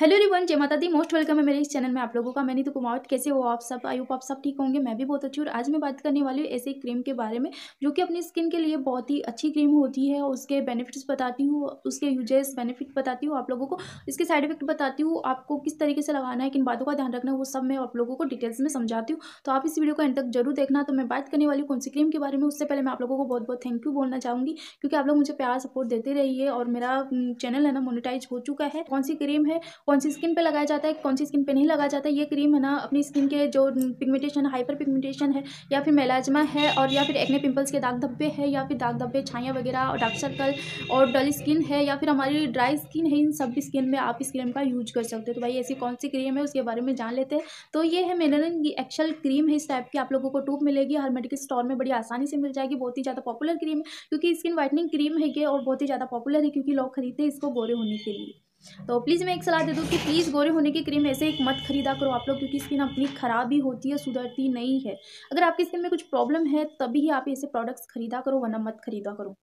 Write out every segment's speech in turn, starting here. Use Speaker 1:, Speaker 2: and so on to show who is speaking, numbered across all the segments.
Speaker 1: hello रिवन जय माता the most welcome है मेरे इस चैनल में आप लोगों का मैं नीतू तो कुमावट कैसे हो आप सब आयुप आप सब ठीक होंगे मैं भी बहुत अच्छी हूँ आज मैं बात करने वाली हूँ ऐसे क्रीम के बारे में जो कि अपनी स्किन के लिए बहुत ही अच्छी क्रीम होती है उसके बेनिफिट्स बताती हूँ उसके यूजेस बेनिफिट बताती हूँ आप लोगों को इसके साइड इफेक्ट बताती हूँ आपको किस तरीके से लगाना है किन बातों का ध्यान रखना है वो सब मैं आप लोगों को डिटेल्स में समझाती हूँ तो आप इस वीडियो को एंड तक जरूर देखना तो मैं बात करने वाली हूँ कौन सी क्रीम के बारे में उससे पहले मैं आप लोगों को बहुत बहुत थैंक यू बोलना चाहूँगी क्योंकि आप लोग मुझे प्यार सपोर्ट देते रहिए और मेरा चैनल हम्म, है ना मोनिटाइज हो चुका है कौन सी क्रीम है कौन सी स्किन पे लगाया जाता है कौन सी स्किन पे नहीं लगाया जाता है ये क्रीम है ना अपनी स्किन के जो पिगमेंटेशन हाइपर पिगमेंटेशन है या फिर मेलाजमा है और या फिर एक्ने पिंपल्स के दाग धब्बे है या फिर दाग धब्बे छाइयाँ वगैरह और डार्क सर्कल और डल स्किन है या फिर हमारी ड्राई स्किन है इन सब स्किन में आप इस क्रीम का यूज कर सकते हो तो भाई ऐसी कौन सी क्रीम है उसके बारे में जान लेते हैं तो ये है मेलानिन एक्चुअल क्रीम है इस टाइप की आप लोगों को टूप मिलेगी हर मेडिकल स्टोर में बड़ी आसानी से मिल जाएगी बहुत ही ज़्यादा पॉपुलर क्रीम है क्योंकि स्किन वाइटनिंग क्रीम है ये और बहुत ही ज़्यादा पॉपुलर है क्योंकि लोग खरीदते हैं इसको गोरे होने के लिए तो प्लीज़ मैं एक सलाह दे दूँ कि प्लीज़ गोरे होने की क्रीम ऐसे एक मत खरीदा करो आप लोग क्योंकि स्किन अपनी ख़राब ही होती है सुधरती नहीं है अगर आपकी स्किन में कुछ प्रॉब्लम है तभी ही आप ऐसे प्रोडक्ट्स खरीदा करो वरना मत खरीदा करो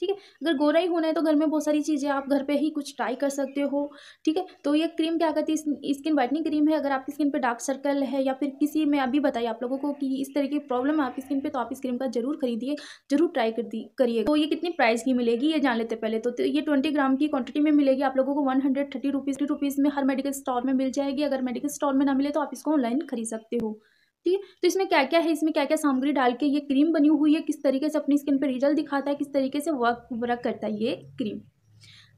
Speaker 1: ठीक है अगर गोरा ही होना है तो घर में बहुत सारी चीज़ें आप घर पे ही कुछ ट्राई कर सकते हो ठीक है तो ये क्रीम क्या कहती है स्किन वाइटनिंग क्रीम है अगर आपकी स्किन पे डार्क सर्कल है या फिर किसी में अभी बताइए आप लोगों को कि इस तरह की प्रॉब्लम है आपकी स्किन पे तो आप इस क्रीम का जरूर खरीदिए जरूर ट्राई कर दी करिए तो ये कितनी प्राइस की मिलेगी ये जान लेते पहले तो, तो ये ट्वेंटी ग्राम की क्वान्टिटी में मिलेगी आप लोगों को वन हंड्रेड थर्टी रुपीज़ में हर मेडिकल स्टोर में मिल जाएगी अगर मेडिकल स्टोर में ना मिले तो आप इसको ऑनलाइन खरीद सकते हो ठीक है तो इसमें क्या क्या है इसमें क्या क्या सामग्री डाल के ये क्रीम बनी हुई है किस तरीके से अपनी स्किन पर रिजल्ट दिखाता है किस तरीके से वर्क वर्क करता है ये क्रीम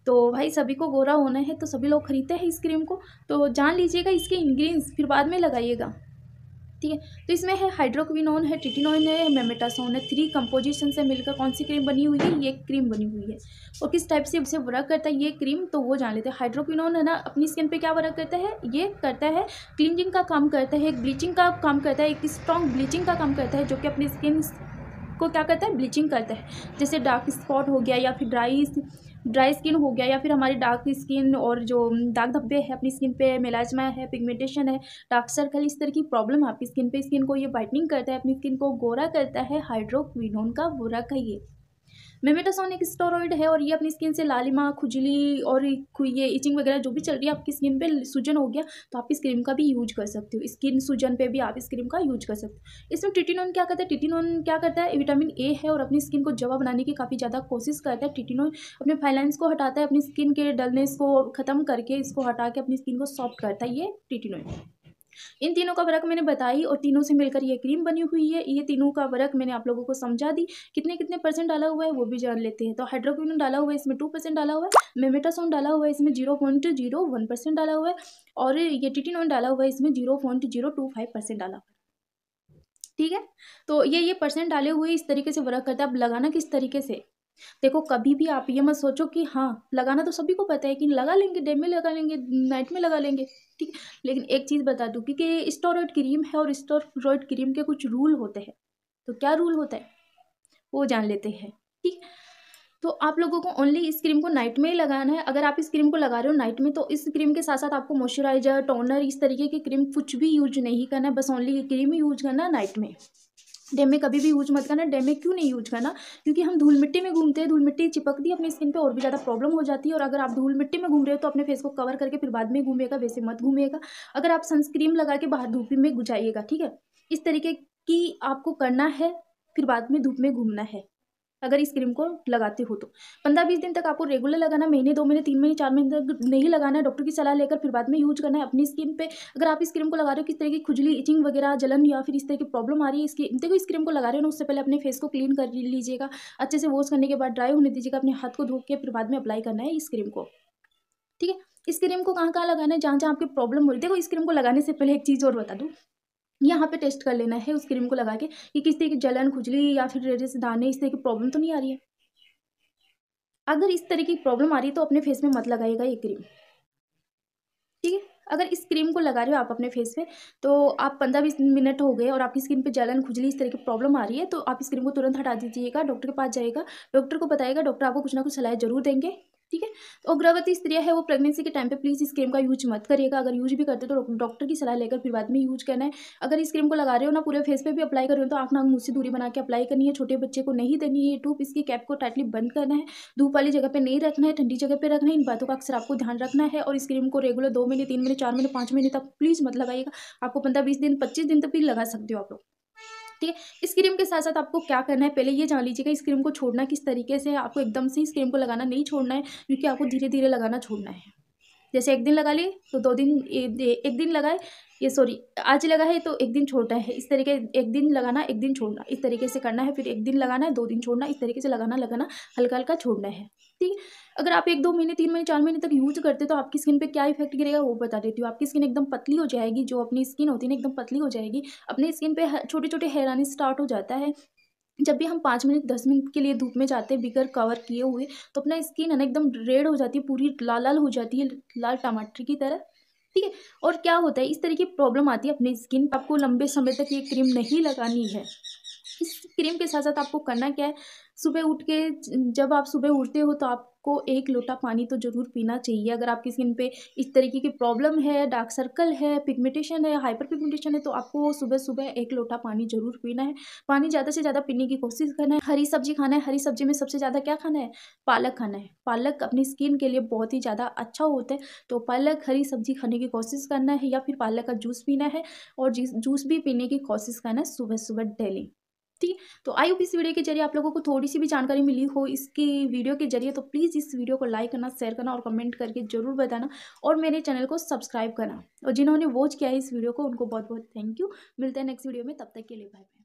Speaker 1: तो भाई सभी को गोरा होना है तो सभी लोग खरीदते हैं इस क्रीम को तो जान लीजिएगा इसके इंग्रीडियंट्स फिर बाद में लगाइएगा ठीक है तो इसमें है हाइड्रोक्विनोन है टिटिनोइन है मेमेटासोन है थ्री कंपोजिशन से मिलकर कौन सी क्रीम बनी हुई है ये क्रीम बनी हुई है और किस टाइप से उसे वर्क करता है ये क्रीम तो वो जान लेते हैं हाइड्रोक्विनोन है ना अपनी स्किन पे क्या वर्क करता है ये करता है क्लिनजिंग का काम करता है ब्लीचिंग का काम करता है एक स्ट्रॉन्ग ब्लीचिंग का काम करता है जो कि अपनी स्किन को क्या करता है ब्लीचिंग करता है जैसे डार्क स्पॉट हो गया या फिर ड्राई ड्राई स्किन हो गया या फिर हमारी डार्क स्किन और जो दाग धब्बे हैं अपनी स्किन पे मेलाजमा है पिगमेंटेशन है डार्क सर्कल इस तरह की प्रॉब्लम आपकी स्किन पे स्किन को ये वाइटनिंग करता है अपनी स्किन को गोरा करता है हाइड्रोक्विनोन का बुरा कहिए मेमेटासोन एक स्टोरॉइड है और ये अपनी स्किन से लालिमा खुजली और ये इचिंग वगैरह जो भी चल रही है आपकी स्किन पे सूजन हो गया तो आप इस क्रीम का भी यूज कर सकते हो स्किन सूजन पे भी आप इस क्रीम का यूज कर सकते हो इसमें टिटिनोन क्या करता है टिटिनोन क्या करता है विटामिन ए है और अपनी स्किन को जवा बनाने की काफ़ी ज़्यादा कोशिश करता है टिटिनोन अपने फाइलाइंस को हटाता है अपनी स्किन के डलनेस को ख़त्म करके इसको हटा के अपनी स्किन को सॉफ्ट करता है ये टिटिनोइन इन तीनों का वर्क मैंने बताई और तीनों से मिलकर ये क्रीम बनी हुई है ये तीनों का वर्क मैंने आप लोगों को समझा दी कितने कितने परसेंट डाला हुआ है वो भी जान लेते हैं तो हाइड्रोक्विन डाला हुआ है इसमें टू परसेंट डाला हुआ है मेमेटासोन डाला हुआ है इसमें zero point zero one percent डाला हुआ है और ये टिटिनोन डाला हुआ है इसमें zero point zero two five percent डाला हुआ है ठीक है तो ये ये परसेंट डाले हुए इस तरीके से वर्क करता है अब लगाना किस तरीके से देखो कभी भी आप ये मत सोचो कि हाँ लगाना तो सभी को पता है कि लगा लेंगे डे में लगा लेंगे नाइट में लगा लेंगे ठीक लेकिन एक चीज़ बता दूँ क्योंकि स्टोरॉयड क्रीम है और स्टोरॉयड क्रीम के कुछ रूल होते हैं तो क्या रूल होता है वो जान लेते हैं ठीक तो आप लोगों को ओनली इस क्रीम को नाइट में ही लगाना है अगर आप इस क्रीम को लगा रहे हो नाइट में तो इस क्रीम के साथ साथ आपको मॉइस्चराइजर टोनर इस तरीके की क्रीम कुछ भी यूज नहीं करना है बस ओनली क्रीम ही यूज करना है नाइट में डैम में कभी भी यूज मत करना डैम में क्यों नहीं यूज करना क्योंकि हम धूल मिट्टी में घूमते हैं धूल मिट्टी चिपकती है अपनी स्किन पे और भी ज़्यादा प्रॉब्लम हो जाती है और अगर आप धूल मिट्टी में घूम रहे हो तो अपने फेस को कवर करके फिर बाद में घूमेगा वैसे मत घूमेगा अगर आप सनस्क्रीन लगा के बाहर धूप में गुजाइएगा ठीक है इस तरीके की आपको करना है फिर बाद में धूप में घूमना है अगर इस क्रीम को लगाते हो तो पंद्रह बीस दिन तक आपको रेगुलर लगाना महीने दो महीने तीन महीने चार महीने तक नहीं लगाना है डॉक्टर की सलाह लेकर फिर बाद में यूज करना है अपनी स्किन पे अगर आप इस क्रीम को लगा रहे हो किस तरह की खुजली इचिंग वगैरह जलन या फिर इस तरह की प्रॉब्लम आ रही है इसकी देखो इस क्रीम को लगा रहे हो ना उससे पहले अपने फेस को क्लीन कर लीजिएगा अच्छे से वॉश करने के बाद ड्राई होने दीजिएगा अपने हाथ को धो के फिर बाद में अप्लाई करना है इस क्रीम को ठीक है इस क्रीम को कहाँ कहाँ लगाना है जहाँ जहाँ आपकी प्रॉब्लम हो रही है देखो इस क्रीम को लगाने से पहले एक चीज़ और बता दूँ यहाँ पे टेस्ट कर लेना है उस क्रीम को लगा के कि किस तरह की जलन खुजली या फिर रेडे से दाने इस तरह की प्रॉब्लम तो नहीं आ रही है अगर इस तरह की प्रॉब्लम आ रही है तो अपने फेस में मत लगाइएगा ये क्रीम ठीक है अगर इस क्रीम को लगा रहे हो आप अपने फेस पे तो आप पंद्रह बीस मिनट हो गए और आपकी स्किन पे जलन खुजली इस तरह की प्रॉब्लम आ रही है तो आप इस क्रीम को तुरंत हटा दीजिएगा डॉक्टर के पास जाएगा डॉक्टर को बताएगा डॉक्टर आपको कुछ ना कुछ सलाह जरूर देंगे ठीक है तो अग्रवती स्त्रियां है वो प्रेगनेंसी के टाइम पे प्लीज़ इस क्रीम का यूज मत करिएगा अगर यूज भी करते तो डॉक्टर की सलाह लेकर फिर बाद में यूज करना है अगर इस क्रीम को लगा रहे हो ना पूरे फेस पे भी अप्लाई कर रहे हो तो आंख नाक मुंह से दूरी बना के अप्लाई करनी है छोटे बच्चे को नहीं देनी है टूप इसकी कैप को टाइटली बंद करना है धूप वाली जगह पर नहीं रखना है ठंडी जगह पर रखना है इन बातों का अक्सर आपको ध्यान रखना है और इस क्रीम को रेगुलर दो महीने तीन महीने चार महीने पाँच महीने तक प्लीज़ मत लगाइएगा आपको पंद्रह बीस दिन पच्चीस दिन तक भी लगा सकते हो आप लोग ठीक है इस क्रीम के साथ साथ आपको क्या करना है पहले ये जान लीजिएगा इस क्रीम को छोड़ना किस तरीके से आपको एकदम से इस क्रीम को लगाना नहीं छोड़ना है क्योंकि आपको धीरे धीरे लगाना छोड़ना है जैसे एक दिन लगा लिए तो दो दिन एक दिन लगाए ये सॉरी आज लगा है तो एक दिन छोड़ना है इस तरीके एक दिन लगाना एक दिन छोड़ना इस तरीके से करना है फिर एक दिन लगाना है दो दिन छोड़ना इस तरीके से लगाना लगाना हल्का हल्का छोड़ना है ठीक है अगर आप एक दो महीने तीन महीने चार महीने तक यूज करते तो आपकी स्किन पे क्या इफेक्ट गिरेगा वो बता देती हूँ आपकी स्किन एकदम पतली हो जाएगी जो अपनी स्किन होती है ना एकदम पतली हो जाएगी अपनी स्किन पर छोटे छोटे हैरानी स्टार्ट हो जाता है जब भी हम पाँच मिनट दस मिनट के लिए धूप में जाते हैं बिगर कवर किए हुए तो अपना स्किन है ना एकदम रेड हो जाती है पूरी लाल लाल हो जाती है लाल टमाटर की तरह ठीक है और क्या होता है इस तरह की प्रॉब्लम आती है अपनी स्किन आपको लंबे समय तक ये क्रीम नहीं लगानी है इस क्रीम के साथ साथ आपको करना क्या है सुबह उठ के जब आप सुबह उठते हो तो आपको एक लोटा पानी तो ज़रूर पीना चाहिए अगर आपकी स्किन पे इस तरीके की प्रॉब्लम है डार्क सर्कल है पिगमेंटेशन है हाइपर पिगमेंटेशन है तो आपको सुबह सुबह एक लोटा पानी ज़रूर पीना है पानी ज़्यादा से ज़्यादा पीने की कोशिश करना है हरी सब्जी खाना है हरी सब्जी में सबसे ज़्यादा क्या खाना है पालक खाना है पालक अपनी स्किन के लिए बहुत ही ज़्यादा अच्छा होता है तो पालक हरी सब्जी खाने की कोशिश करना है या फिर पालक का जूस पीना है और जूस भी पीने की कोशिश करना है सुबह सुबह डेली ठीक है तो आई होप इस वीडियो के जरिए आप लोगों को थोड़ी सी भी जानकारी मिली हो इसकी वीडियो के जरिए तो प्लीज़ इस वीडियो को लाइक करना शेयर करना और कमेंट करके जरूर बताना और मेरे चैनल को सब्सक्राइब करना और जिन्होंने वॉच किया है इस वीडियो को उनको बहुत बहुत थैंक यू मिलते हैं नेक्स्ट वीडियो में तब तक के लिए बाय बाय